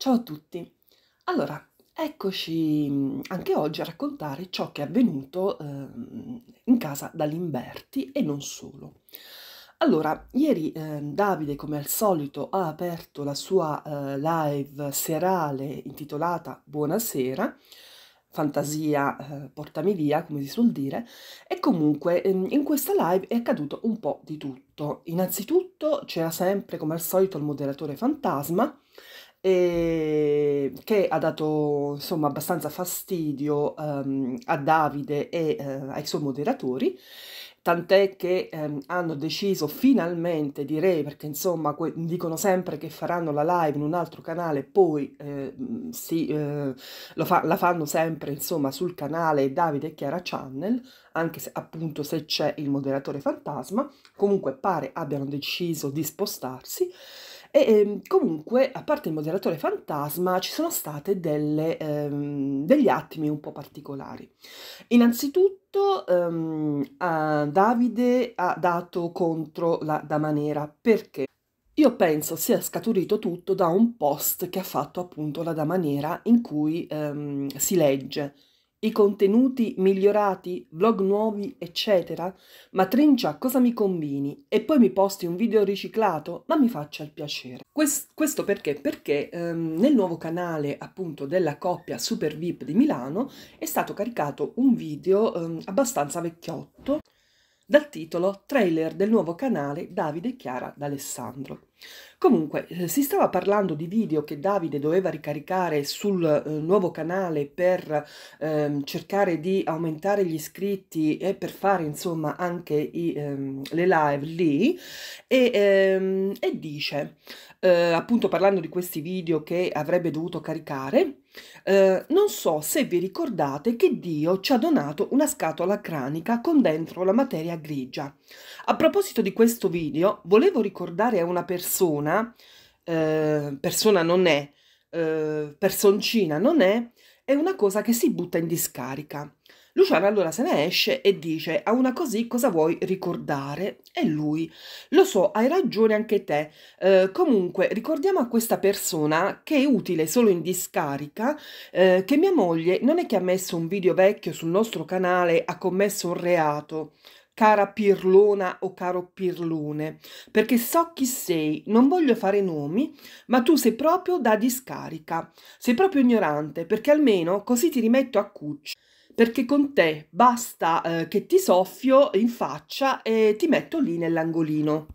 Ciao a tutti! Allora, eccoci mm, anche oggi a raccontare ciò che è avvenuto eh, in casa da Limberti e non solo. Allora, ieri eh, Davide, come al solito, ha aperto la sua eh, live serale intitolata Buonasera, fantasia eh, portami via, come si suol dire, e comunque ehm, in questa live è accaduto un po' di tutto. Innanzitutto c'era sempre, come al solito, il moderatore fantasma, e ehm, che ha dato insomma abbastanza fastidio ehm, a Davide e eh, ai suoi moderatori tant'è che ehm, hanno deciso finalmente, direi, perché insomma dicono sempre che faranno la live in un altro canale, poi ehm, eh, sì, eh, fa la fanno sempre insomma sul canale Davide e Chiara Channel, anche se appunto se c'è il moderatore fantasma, comunque pare abbiano deciso di spostarsi e ehm, comunque, a parte il moderatore fantasma, ci sono stati ehm, degli attimi un po' particolari. Innanzitutto, ehm, Davide ha dato contro la Damanera perché io penso sia scaturito tutto da un post che ha fatto appunto la Dama Nera in cui ehm, si legge i contenuti migliorati, vlog nuovi, eccetera? Ma trincia, cosa mi combini? E poi mi posti un video riciclato? Ma mi faccia il piacere. questo perché? Perché ehm, nel nuovo canale appunto della coppia Super VIP di Milano è stato caricato un video ehm, abbastanza vecchiotto dal titolo Trailer del nuovo canale Davide Chiara d'Alessandro. Comunque, eh, si stava parlando di video che Davide doveva ricaricare sul eh, nuovo canale per ehm, cercare di aumentare gli iscritti e per fare insomma anche i, ehm, le live lì e, ehm, e dice eh, appunto parlando di questi video che avrebbe dovuto caricare, eh, non so se vi ricordate che Dio ci ha donato una scatola cranica con dentro la materia grigia. A proposito di questo video, volevo ricordare a una persona, eh, persona non è, eh, personcina non è, è una cosa che si butta in discarica. Luciano allora se ne esce e dice a una così cosa vuoi ricordare? E lui, lo so, hai ragione anche te, eh, comunque ricordiamo a questa persona che è utile solo in discarica, eh, che mia moglie non è che ha messo un video vecchio sul nostro canale, ha commesso un reato cara Pirlona o caro Pirlone, perché so chi sei, non voglio fare nomi, ma tu sei proprio da discarica, sei proprio ignorante, perché almeno così ti rimetto a cuccia perché con te basta eh, che ti soffio in faccia e ti metto lì nell'angolino.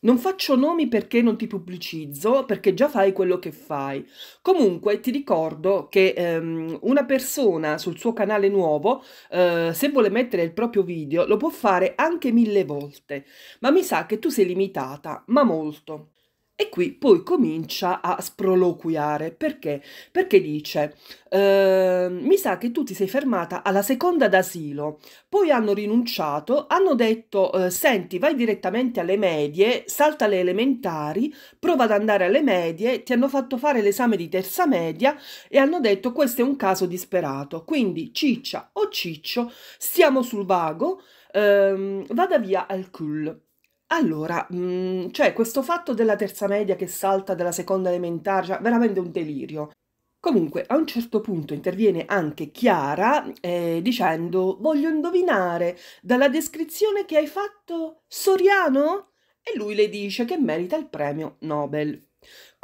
Non faccio nomi perché non ti pubblicizzo, perché già fai quello che fai. Comunque ti ricordo che ehm, una persona sul suo canale nuovo, eh, se vuole mettere il proprio video, lo può fare anche mille volte, ma mi sa che tu sei limitata, ma molto. E qui poi comincia a sproloquiare. Perché? Perché dice, eh, mi sa che tu ti sei fermata alla seconda d'asilo, poi hanno rinunciato, hanno detto, eh, senti, vai direttamente alle medie, salta le elementari, prova ad andare alle medie, ti hanno fatto fare l'esame di terza media e hanno detto, questo è un caso disperato. Quindi ciccia o ciccio, stiamo sul vago, ehm, vada via al cul. Allora, mhmm, cioè questo fatto della terza media che salta dalla seconda elementare, cioè veramente un delirio. Comunque, a un certo punto interviene anche Chiara, ehm, dicendo: "Voglio indovinare, dalla descrizione che hai fatto, Soriano?" E lui le dice che merita il premio Nobel.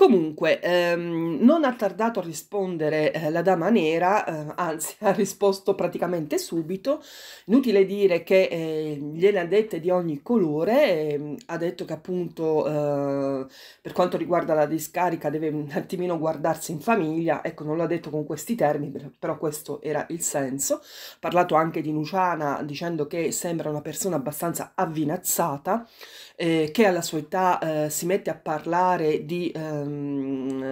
Comunque, ehm, non ha tardato a rispondere eh, la dama nera, eh, anzi ha risposto praticamente subito. Inutile dire che eh, gliene ha dette di ogni colore, ehm, ha detto che appunto eh, per quanto riguarda la discarica deve un attimino guardarsi in famiglia, ecco non l'ha detto con questi termini, però questo era il senso. Ha parlato anche di Luciana dicendo che sembra una persona abbastanza avvinazzata, eh, che alla sua età eh, si mette a parlare di ehm, Ehm,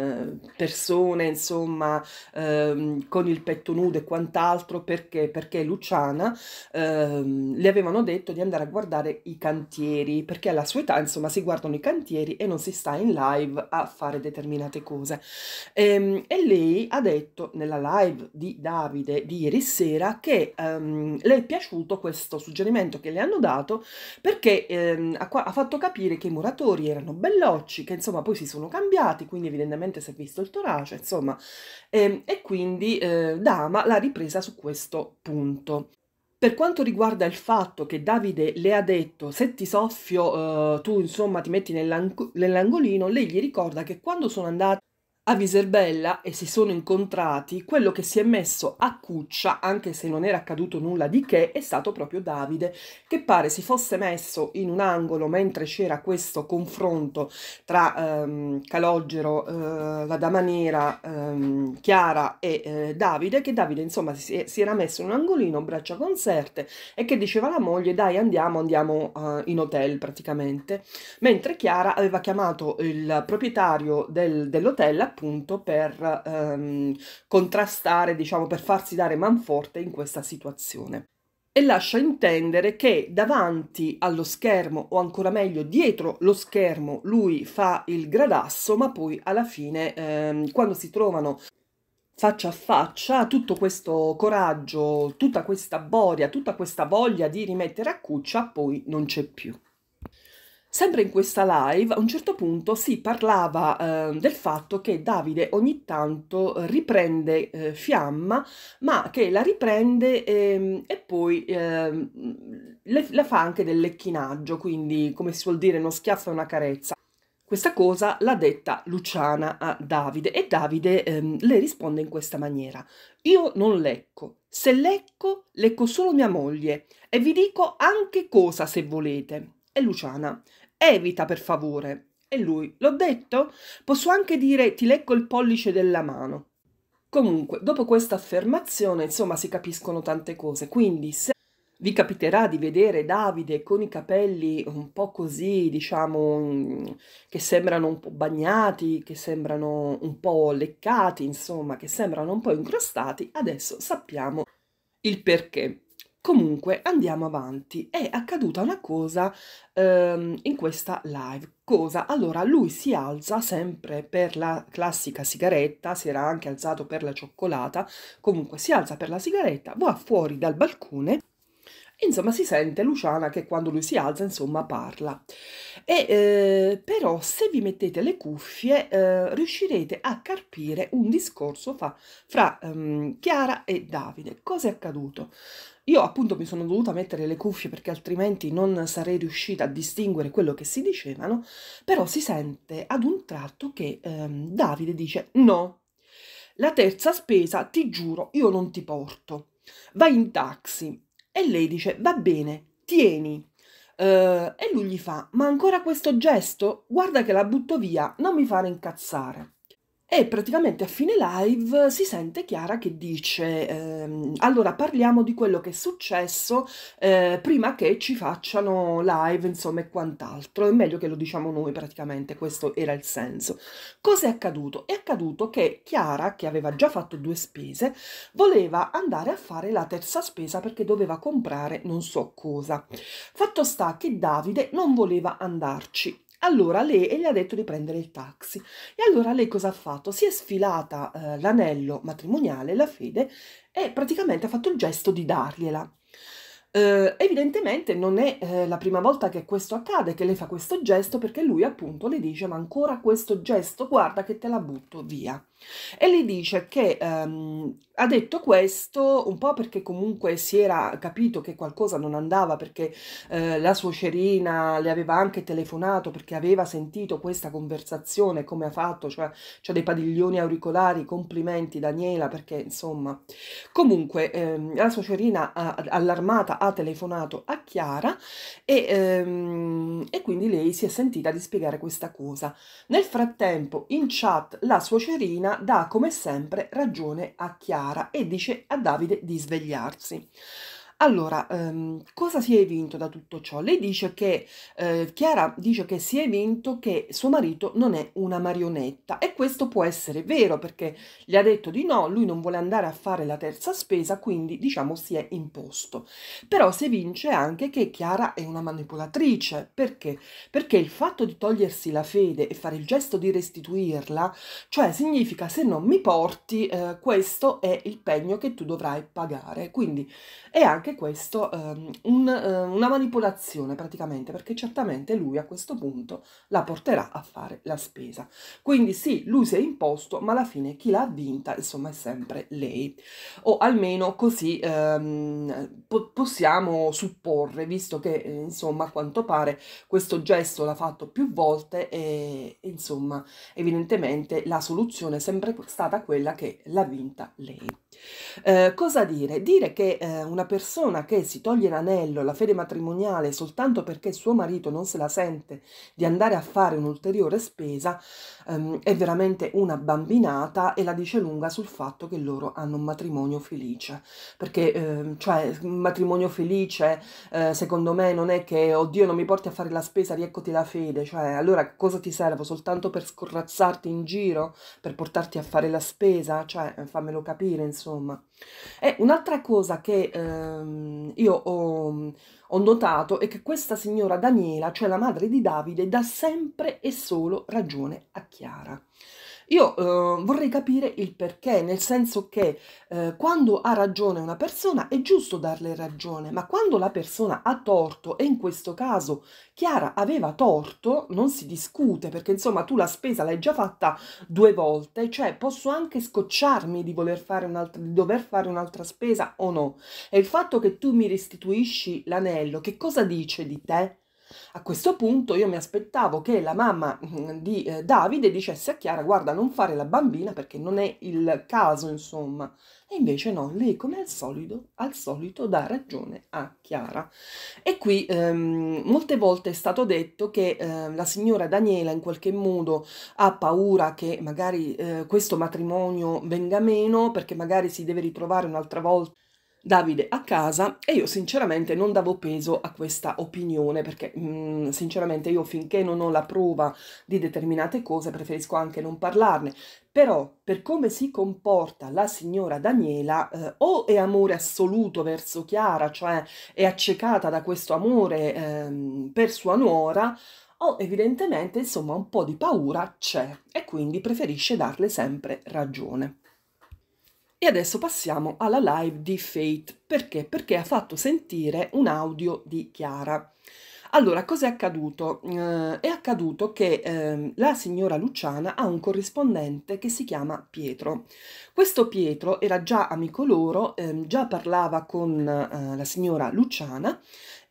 eh, persone insomma ehm, con il petto nudo e quant'altro perché, perché Luciana ehm, le avevano detto di andare a guardare i cantieri perché alla sua età insomma si guardano i cantieri e non si sta in live a fare determinate cose e, ehm, e lei ha detto nella live di Davide di ieri sera che ehm, le è piaciuto questo suggerimento che le hanno dato perché ha, ha fatto capire che i muratori erano bellocci che insomma poi si sono cambiati scagliati, quindi evidentemente si è visto il torace, insomma, e, ehm, e quindi eh, Dama l'ha ripresa su questo punto. Per quanto riguarda il fatto che Davide le ha detto se ti soffio eh, tu insomma ti metti nell'angolino, lei gli ricorda che quando sono andati a Viserbella e si sono incontrati, quello che si è messo a cuccia, anche se non era accaduto nulla di che, è stato proprio Davide, che pare si fosse messo in un angolo mentre c'era questo confronto tra ehm, Calogero, eh, la dama nera, ehm, Chiara e eh, Davide, che Davide insomma si, si, era messo in un angolino, braccia concerte, e che diceva alla moglie dai andiamo, andiamo eh, in hotel praticamente, mentre Chiara aveva chiamato il proprietario del, dell'hotel appunto per ehm, contrastare, diciamo, per farsi dare man forte in questa situazione. E lascia intendere che davanti allo schermo, o ancora meglio dietro lo schermo, lui fa il gradasso, ma poi alla fine, ehm, quando si trovano faccia a faccia tutto questo coraggio, tutta questa boria, tutta questa voglia di rimettere a cuccia, poi non c'è più. Sempre in questa live, a un certo punto si parlava eh, del fatto che Davide ogni tanto eh, riprende eh, fiamma, ma che la riprende eh, e poi ehm, le, la fa anche del lecchinaggio, quindi come si vuol dire uno schiaffo e una carezza. Questa cosa l'ha detta Luciana a Davide e Davide ehm, le risponde in questa maniera. Io non lecco, se lecco, lecco solo mia moglie e vi dico anche cosa se volete. E Luciana, Evita, per favore. E lui, l'ho detto? Posso anche dire ti lecco il pollice della mano. Comunque, dopo questa affermazione, insomma, si capiscono tante cose. Quindi, se vi capiterà di vedere Davide con i capelli un po' così, diciamo, mm, che sembrano un po' bagnati, che sembrano un po' leccati, insomma, che sembrano un po' incrostati, adesso sappiamo il perché. Comunque andiamo avanti, è accaduta una cosa ehm, in questa live, cosa? Allora lui si alza sempre per la classica sigaretta, si era anche alzato per la cioccolata, comunque si alza per la sigaretta, va fuori dal balcone Insomma, si sente Luciana che quando lui si alza, insomma, parla. E, eh, però se vi mettete le cuffie eh, riuscirete a carpire un discorso fa, fra ehm, Chiara e Davide. Cosa è accaduto? Io appunto mi sono dovuta mettere le cuffie perché altrimenti non sarei riuscita a distinguere quello che si dicevano, però si sente ad un tratto che ehm, Davide dice no, la terza spesa ti giuro io non ti porto, vai in taxi, e lei dice, va bene, tieni. Uh, e lui gli fa, ma ancora questo gesto? Guarda che la butto via, non mi fare incazzare. E praticamente a fine live si sente Chiara che dice ehm, allora parliamo di quello che è successo eh, prima che ci facciano live insomma e quant'altro, è meglio che lo diciamo noi praticamente, questo era il senso. Cosa è accaduto? È accaduto che Chiara, che aveva già fatto due spese, voleva andare a fare la terza spesa perché doveva comprare non so cosa. Fatto sta che Davide non voleva andarci allora lei e gli ha detto di prendere il taxi. E allora lei cosa ha fatto? Si è sfilata eh, l'anello matrimoniale, la fede, e praticamente ha fatto il gesto di dargliela. Eh, evidentemente non è eh, la prima volta che questo accade, che lei fa questo gesto, perché lui appunto le dice ma ancora questo gesto, guarda che te la butto via. E lì dice che ehm, ha detto questo un po' perché comunque si era capito che qualcosa non andava perché eh, la suocerina le aveva anche telefonato perché aveva sentito questa conversazione, come ha fatto, cioè, cioè dei padiglioni auricolari, complimenti Daniela perché insomma. Comunque ehm, la suocerina allarmata ha telefonato a Chiara e, ehm, e quindi lei si è sentita di spiegare questa cosa. Nel frattempo in chat la suocerina dà come sempre ragione a Chiara e dice a Davide di svegliarsi. Allora, ehm, cosa si è vinto da tutto ciò? Lei dice che, eh, Chiara dice che si è vinto che suo marito non è una marionetta e questo può essere vero perché gli ha detto di no, lui non vuole andare a fare la terza spesa, quindi diciamo si è imposto. Però si evince anche che Chiara è una manipolatrice, perché? Perché il fatto di togliersi la fede e fare il gesto di restituirla, cioè significa se non mi porti eh, questo è il pegno che tu dovrai pagare, quindi è anche anche questo um, un, uh, una manipolazione praticamente, perché certamente lui a questo punto la porterà a fare la spesa. Quindi sì, lui si è imposto, ma alla fine chi l'ha vinta, insomma, è sempre lei. O almeno così um, po possiamo supporre, visto che, eh, insomma, a quanto pare questo gesto l'ha fatto più volte e, insomma, evidentemente la soluzione è sempre stata quella che l'ha vinta lei. Uh, cosa dire? Dire che uh, una persona persona che si toglie l'anello, la fede matrimoniale, soltanto perché suo marito non se la sente di andare a fare un'ulteriore spesa, ehm, è veramente una bambinata e la dice lunga sul fatto che loro hanno un matrimonio felice. Perché, ehm, cioè, un matrimonio felice, eh, secondo me, non è che, oddio, non mi porti a fare la spesa, rieccoti la fede. Cioè, allora cosa ti servo? Soltanto per scorrazzarti in giro? Per portarti a fare la spesa? Cioè, fammelo capire, insomma. E un'altra cosa che ehm, io ho, ho, notato è che questa signora Daniela, cioè la madre di Davide, dà sempre e solo ragione a Chiara. Io eh, vorrei capire il perché, nel senso che eh, quando ha ragione una persona è giusto darle ragione, ma quando la persona ha torto, e in questo caso Chiara aveva torto, non si discute perché insomma tu la spesa l'hai già fatta due volte, cioè posso anche scocciarmi di, voler fare di dover fare un'altra spesa o no. E il fatto che tu mi restituisci l'anello, che cosa dice di te? A questo punto io mi aspettavo che la mamma mm, di eh, Davide dicesse a Chiara guarda non fare la bambina perché non è il caso insomma. E invece no, lei come al solito, al solito dà ragione a Chiara. E qui ehm, molte volte è stato detto che eh, la signora Daniela in qualche modo ha paura che magari eh, questo matrimonio venga meno perché magari si deve ritrovare un'altra volta Davide a casa e io sinceramente non davo peso a questa opinione perché mh, mm, sinceramente io finché non ho la prova di determinate cose preferisco anche non parlarne. Però per come si comporta la signora Daniela eh, o è amore assoluto verso Chiara, cioè è accecata da questo amore ehm, per sua nuora, o evidentemente insomma un po' di paura c'è e quindi preferisce darle sempre ragione. E adesso passiamo alla live di Fate. Perché? Perché ha fatto sentire un audio di Chiara. Allora, cos'è accaduto? Eh, è accaduto che eh, la signora Luciana ha un corrispondente che si chiama Pietro. Questo Pietro era già amico loro, eh, già parlava con eh, la signora Luciana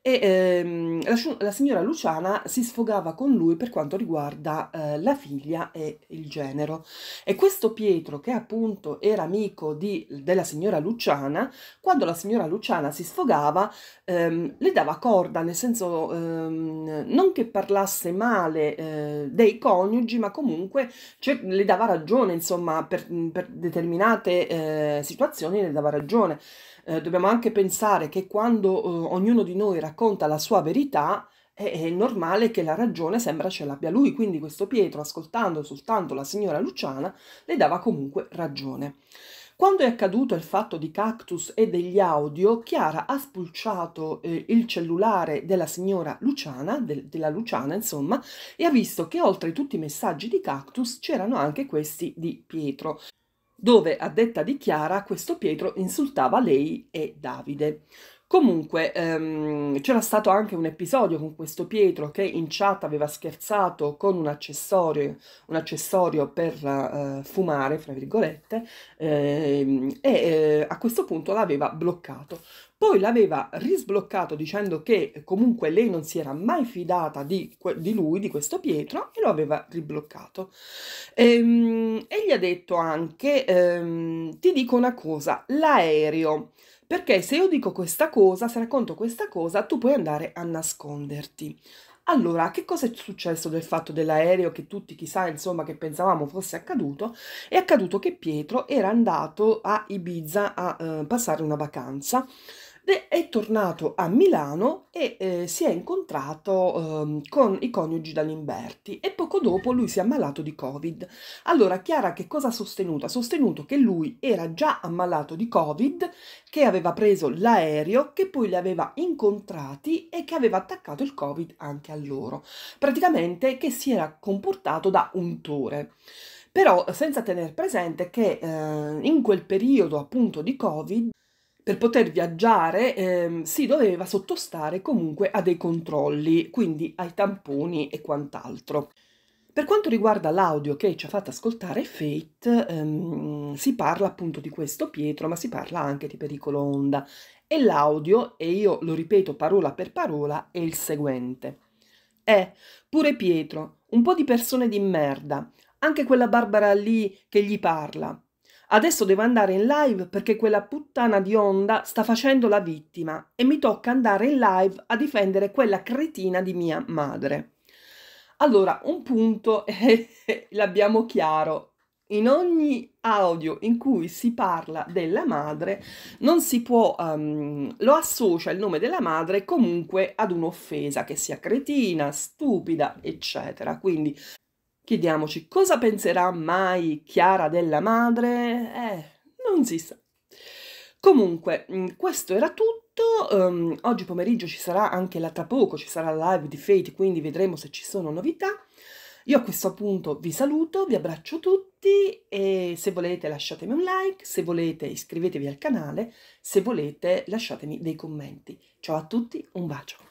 e ehm, la, la, signora Luciana si sfogava con lui per quanto riguarda eh, la figlia e il genero. E questo Pietro, che appunto era amico di, della signora Luciana, quando la signora Luciana si sfogava, ehm, le dava corda, nel senso ehm, non che parlasse male eh, dei coniugi, ma comunque cioè, le dava ragione, insomma, per, per determinate eh, situazioni le dava ragione eh, dobbiamo anche pensare che quando eh, ognuno di noi racconta la sua verità, è, è normale che la ragione sembra ce l'abbia lui, quindi questo Pietro, ascoltando soltanto la signora Luciana, le dava comunque ragione. Quando è accaduto il fatto di Cactus e degli audio, Chiara ha spulciato eh, il cellulare della signora Luciana, de- della Luciana insomma, e ha visto che oltre tutti i messaggi di Cactus c'erano anche questi di Pietro dove, a detta di Chiara, questo Pietro insultava lei e Davide. Comunque ehm, c'era stato anche un episodio con questo Pietro che in chat aveva scherzato con un accessorio, un accessorio per uh, fumare, fra virgolette, ehm, e eh, a questo punto l'aveva bloccato poi l'aveva risbloccato dicendo che comunque lei non si era mai fidata di, di lui, di questo Pietro, e lo aveva ribloccato. Ehm, e gli ha detto anche, ehm, ti dico una cosa, l'aereo, perché se io dico questa cosa, se racconto questa cosa, tu puoi andare a nasconderti. Allora, che cosa è successo del fatto dell'aereo che tutti chissà, insomma, che pensavamo fosse accaduto? È accaduto che Pietro era andato a Ibiza a eh, passare una vacanza è tornato a Milano e eh, si è incontrato eh, con i coniugi Dalimberti e poco dopo lui si è ammalato di Covid. Allora Chiara che cosa ha sostenuto? Ha sostenuto che lui era già ammalato di Covid, che aveva preso l'aereo, che poi li aveva incontrati e che aveva attaccato il Covid anche a loro. Praticamente che si era comportato da untore però senza tenere presente che eh, in quel periodo appunto di Covid per poter viaggiare ehm, si doveva sottostare comunque a dei controlli, quindi ai tamponi e quant'altro. Per quanto riguarda l'audio che ci ha fatto ascoltare Fate, ehm, si parla appunto di questo Pietro, ma si parla anche di pericolo onda. E l'audio, e io lo ripeto parola per parola, è il seguente. È pure Pietro, un po' di persone di merda, anche quella Barbara lì che gli parla. Adesso devo andare in live perché quella puttana di onda sta facendo la vittima e mi tocca andare in live a difendere quella cretina di mia madre. Allora, un punto eh, eh, l'abbiamo chiaro. In ogni audio in cui si parla della madre, non si può, um, lo associa il nome della madre comunque ad un'offesa, che sia cretina, stupida, eccetera. Quindi Chiediamoci cosa penserà mai Chiara della madre? Eh, non si sa. Comunque, mm, questo era tutto. Um, oggi pomeriggio ci sarà anche la tra poco, ci sarà la live di Fate, quindi vedremo se ci sono novità. Io a questo punto vi saluto, vi abbraccio tutti e se volete lasciatemi un like, se volete iscrivetevi al canale, se volete lasciatemi dei commenti. Ciao a tutti, un bacio.